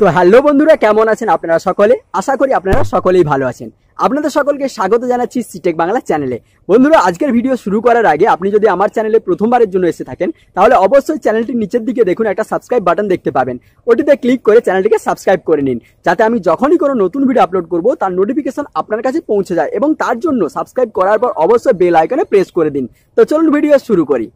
তো হ্যালো বন্ধুরা কেমন আছেন আপনারা সকলে আশা করি আপনারা সকলেই ভালো আছেন আপনাদের সকলকে স্বাগত জানাচ্ছি সিটেক বাংলা চ্যানেলে বন্ধুরা আজকের ভিডিও শুরু করার আগে আপনি যদি আমার চ্যানেলে প্রথমবারের জন্য এসে থাকেন তাহলে অবশ্যই চ্যানেলটির নিচের দিকে দেখুন একটা সাবস্ক্রাইব বাটন দেখতে পাবেন ওটিতে ক্লিক করে চ্যানেলটিকে সাবস্ক্রাইব করে নিন যাতে আমি যখনই কোনো নতুন ভিডিও আপলোড করব তার নোটিফিকেশন আপনার কাছে পৌঁছে যায় এবং তার জন্য সাবস্ক্রাইব করার পর অবশ্যই বেল আইকনে প্রেস করে দিন তো চলুন ভিডিও শুরু করি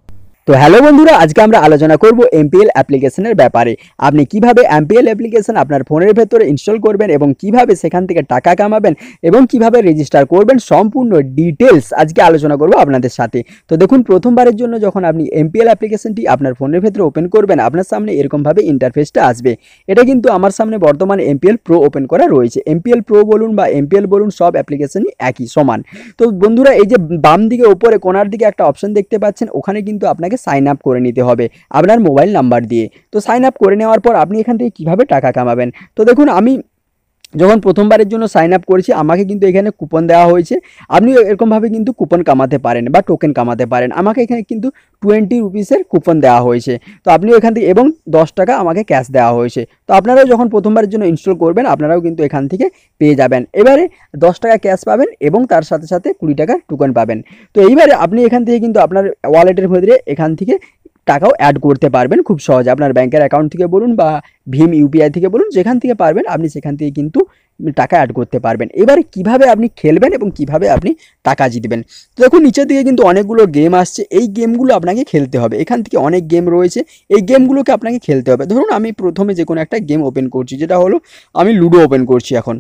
তো হ্যালো বন্ধুরা আজকে আমরা আলোচনা করব এমপিএল অ্যাপ্লিকেশনের ব্যাপারে আপনি কিভাবে এমপিএল অ্যাপ্লিকেশন আপনার ফোনের ভেতরে ইনস্টল করবেন এবং কিভাবে সেখান থেকে টাকা কামাবেন এবং কিভাবে রেজিস্টার করবেন সম্পূর্ণ ডিটেলস আজকে আলোচনা করব আপনাদের সাথে তো দেখুন প্রথমবারের জন্য যখন আপনি এমপিএল অ্যাপ্লিকেশনটি আপনার ফোনের ভেতরে ওপেন করবেন আপনার সামনে এরকমভাবে ইন্টারফেসটা আসবে এটা কিন্তু আমার সামনে বর্তমানে এমপিএল প্রো ওপেন করা রয়েছে এমপিএল প্রো বলুন বা এমপিএল বলুন সব অ্যাপ্লিকেশনই একই সমান তো বন্ধুরা এই যে বাম দিকে ওপরে কোনার দিকে একটা অপশন দেখতে পাচ্ছেন ওখানে কিন্তু আপনাকে আপনাকে সাইন আপ করে নিতে হবে আপনার মোবাইল নাম্বার দিয়ে তো সাইন আপ করে নেওয়ার পর আপনি এখান থেকে কীভাবে টাকা কামাবেন তো দেখুন আমি যখন প্রথমবারের জন্য সাইন আপ করেছি আমাকে কিন্তু এখানে কুপন দেওয়া হয়েছে আপনি এরকমভাবে কিন্তু কুপন কামাতে পারেন বা টোকেন কামাতে পারেন আমাকে এখানে কিন্তু টোয়েন্টি রুপিসের কুপন দেওয়া হয়েছে তো আপনিও এখান থেকে এবং দশ টাকা আমাকে ক্যাশ দেওয়া হয়েছে তো আপনারাও যখন প্রথমবারের জন্য ইনস্টল করবেন আপনারাও কিন্তু এখান থেকে পেয়ে যাবেন এবারে দশ টাকা ক্যাশ পাবেন এবং তার সাথে সাথে কুড়ি টাকার টোকেন পাবেন তো এইবারে আপনি এখান থেকে কিন্তু আপনার ওয়ালেটের ভেতরে এখান থেকে টাকাও অ্যাড করতে পারবেন খুব সহজে আপনার ব্যাংকের অ্যাকাউন্ট থেকে বলুন বা ভিম ইউপিআই থেকে বলুন যেখান থেকে পারবেন আপনি সেখান থেকে কিন্তু টাকা অ্যাড করতে পারবেন এবারে কিভাবে আপনি খেলবেন এবং কিভাবে আপনি টাকা জিতবেন দেখুন নিচের দিকে কিন্তু অনেকগুলো গেম আসছে এই গেমগুলো আপনাকে খেলতে হবে এখান থেকে অনেক গেম রয়েছে এই গেমগুলোকে আপনাকে খেলতে হবে ধরুন আমি প্রথমে যে কোনো একটা গেম ওপেন করছি যেটা হলো আমি লুডো ওপেন করছি এখন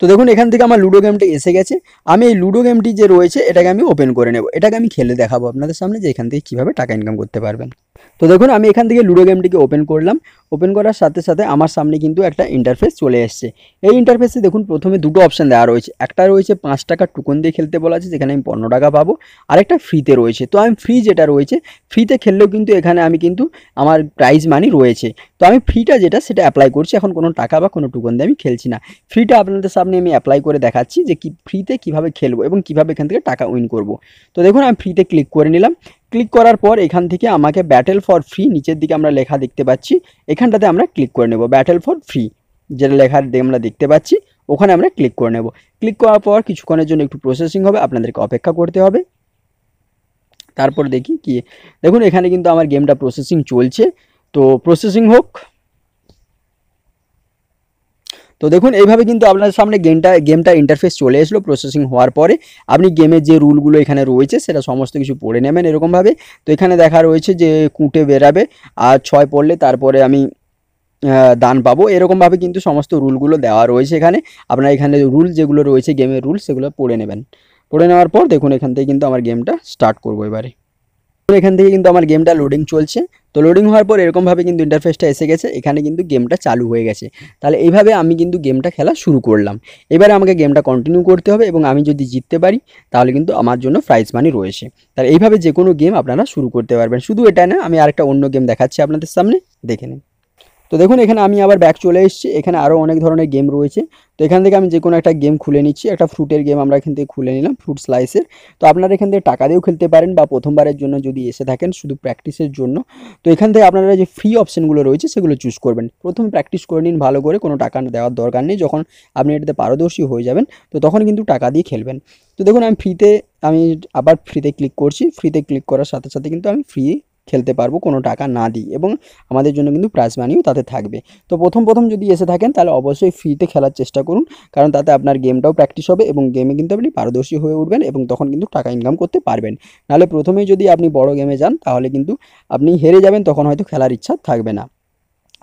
তো দেখুন এখান থেকে আমার লুডো গেমটা এসে গেছে আমি এই লুডো গেমটি যে রয়েছে এটাকে আমি ওপেন করে নেব এটাকে আমি খেলে দেখাবো আপনাদের সামনে যে এখান থেকে কীভাবে টাকা ইনকাম করতে পারবেন তো দেখুন আমি এখান থেকে লুডো গেমটিকে ওপেন করলাম ওপেন করার সাথে সাথে আমার সামনে কিন্তু একটা ইন্টারফেস চলে এসছে এই ইন্টারফেসে দেখুন প্রথমে দুটো অপশান দেওয়া রয়েছে একটা রয়েছে পাঁচ টাকা টুকন দিয়ে খেলতে বলা আছে যেখানে আমি পনেরো টাকা পাবো আরেকটা ফ্রিতে রয়েছে তো আমি ফ্রি যেটা রয়েছে ফ্রিতে খেললেও কিন্তু এখানে আমি কিন্তু আমার প্রাইজ মানি রয়েছে তো আমি ফ্রিটা যেটা সেটা অ্যাপ্লাই করছি এখন কোনো টাকা বা কোনো টুকন দিয়ে আমি খেলছি না ফ্রিটা আপনাদের সামনে আমি অ্যাপ্লাই করে দেখাচ্ছি যে কি ফ্রিতে কীভাবে খেলবো এবং কীভাবে এখান থেকে টাকা উইন করবো তো দেখুন আমি ফ্রিতে ক্লিক করে নিলাম ক্লিক করার পর এখান থেকে আমাকে ব্যাটেল ফর ফ্রি নিচের দিকে আমরা লেখা দেখতে পাচ্ছি এখানটাতে আমরা ক্লিক করে নেব ব্যাটেল ফর ফ্রি যেটা লেখার দিকে আমরা দেখতে পাচ্ছি ওখানে আমরা ক্লিক করে নেব ক্লিক করার পর কিছুক্ষণের জন্য একটু প্রসেসিং হবে আপনাদেরকে অপেক্ষা করতে হবে তারপর দেখি কি দেখুন এখানে কিন্তু আমার গেমটা প্রসেসিং চলছে তো প্রসেসিং হোক তো দেখুন এইভাবে কিন্তু আপনার সামনে গেমটা গেমটা ইন্টারফেস চলে এসলো প্রসেসিং হওয়ার পরে আপনি গেমের যে রুলগুলো এখানে রয়েছে সেটা সমস্ত কিছু পড়ে নেবেন এরকমভাবে তো এখানে দেখা রয়েছে যে কুটে বেরাবে আর ছয় পড়লে তারপরে আমি দান পাবো এরকমভাবে কিন্তু সমস্ত রুলগুলো দেওয়া রয়েছে এখানে আপনার এখানে রুল যেগুলো রয়েছে গেমের রুল সেগুলো পড়ে নেবেন পড়ে নেওয়ার পর দেখুন এখান থেকে কিন্তু আমার গেমটা স্টার্ট করবো এবারে এখান থেকে কিন্তু আমার গেমটা লোডিং চলছে তো লোডিং হওয়ার পর এরকমভাবে কিন্তু ইন্টারফেসটা এসে গেছে এখানে কিন্তু গেমটা চালু হয়ে গেছে তাহলে এইভাবে আমি কিন্তু গেমটা খেলা শুরু করলাম এবারে আমাকে গেমটা কন্টিনিউ করতে হবে এবং আমি যদি জিততে পারি তাহলে কিন্তু আমার জন্য প্রাইজ মানি রয়েছে তাহলে এইভাবে যে কোনো গেম আপনারা শুরু করতে পারবেন শুধু এটা না আমি আরেকটা অন্য গেম দেখাচ্ছি আপনাদের সামনে দেখে নিন তো দেখুন এখানে আমি আবার ব্যাক চলে এসেছি এখানে আরও অনেক ধরনের গেম রয়েছে তো এখান থেকে আমি যে কোনো একটা গেম খুলে নিচ্ছি একটা ফ্রুটের গেম আমরা এখান থেকে খুলে নিলাম ফ্রুট স্লাইসের তো আপনারা এখান থেকে টাকা দিয়েও খেলতে পারেন বা প্রথমবারের জন্য যদি এসে থাকেন শুধু প্র্যাকটিসের জন্য তো এখান থেকে আপনারা যে ফ্রি অপশানগুলো রয়েছে সেগুলো চুজ করবেন প্রথম প্র্যাকটিস করে নিন ভালো করে কোনো টাকা দেওয়ার দরকার নেই যখন আপনি এটাতে পারদর্শী হয়ে যাবেন তো তখন কিন্তু টাকা দিয়ে খেলবেন তো দেখুন আমি ফ্রিতে আমি আবার ফ্রিতে ক্লিক করছি ফ্রিতে ক্লিক করার সাথে সাথে কিন্তু আমি ফ্রি খেলতে পারবো কোনো টাকা না দিই এবং আমাদের জন্য কিন্তু প্রাইজ মানিও তাতে থাকবে তো প্রথম প্রথম যদি এসে থাকেন তাহলে অবশ্যই ফ্রিতে খেলার চেষ্টা করুন কারণ তাতে আপনার গেমটাও প্র্যাকটিস হবে এবং গেমে কিন্তু আপনি পারদর্শী হয়ে উঠবেন এবং তখন কিন্তু টাকা ইনকাম করতে পারবেন নাহলে প্রথমেই যদি আপনি বড় গেমে যান তাহলে কিন্তু আপনি হেরে যাবেন তখন হয়তো খেলার ইচ্ছা থাকবে না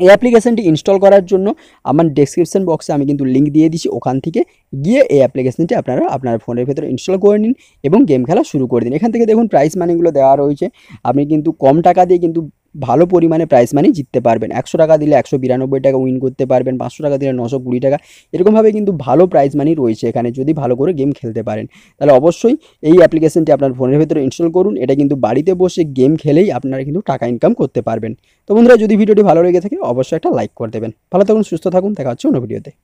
এই অ্যাপ্লিকেশনটি ইনস্টল করার জন্য আমার ডেসক্রিপশন বক্সে আমি কিন্তু লিঙ্ক দিয়ে দিচ্ছি ওখান থেকে গিয়ে এই অ্যাপ্লিকেশনটি আপনারা আপনার ফোনের ভেতরে ইনস্টল করে নিন এবং গেম খেলা শুরু করে দিন এখান থেকে দেখুন প্রাইস মানিগুলো দেওয়া রয়েছে আপনি কিন্তু কম টাকা দিয়ে কিন্তু ভালো পরিমাণে প্রাইস মানি জিততে পারবেন একশো টাকা দিলে একশো বিরানব্বই টাকা উইন করতে পারবেন পাঁচশো টাকা দিলে নশো কুড়ি টাকা এরকমভাবে কিন্তু ভালো প্রাইজ মানি রয়েছে এখানে যদি ভালো করে গেম খেলতে পারেন তাহলে অবশ্যই এই অ্যাপ্লিকেশনটি আপনার ফোনের ভেতরে ইনস্টল করুন এটা কিন্তু বাড়িতে বসে গেম খেলেই আপনারা কিন্তু টাকা ইনকাম করতে পারবেন তো বন্ধুরা যদি ভিডিওটি ভালো লেগে থাকে অবশ্যই একটা লাইক করে দেবেন ভালো থাকুন সুস্থ থাকুন দেখা হচ্ছে অন্য ভিডিওতে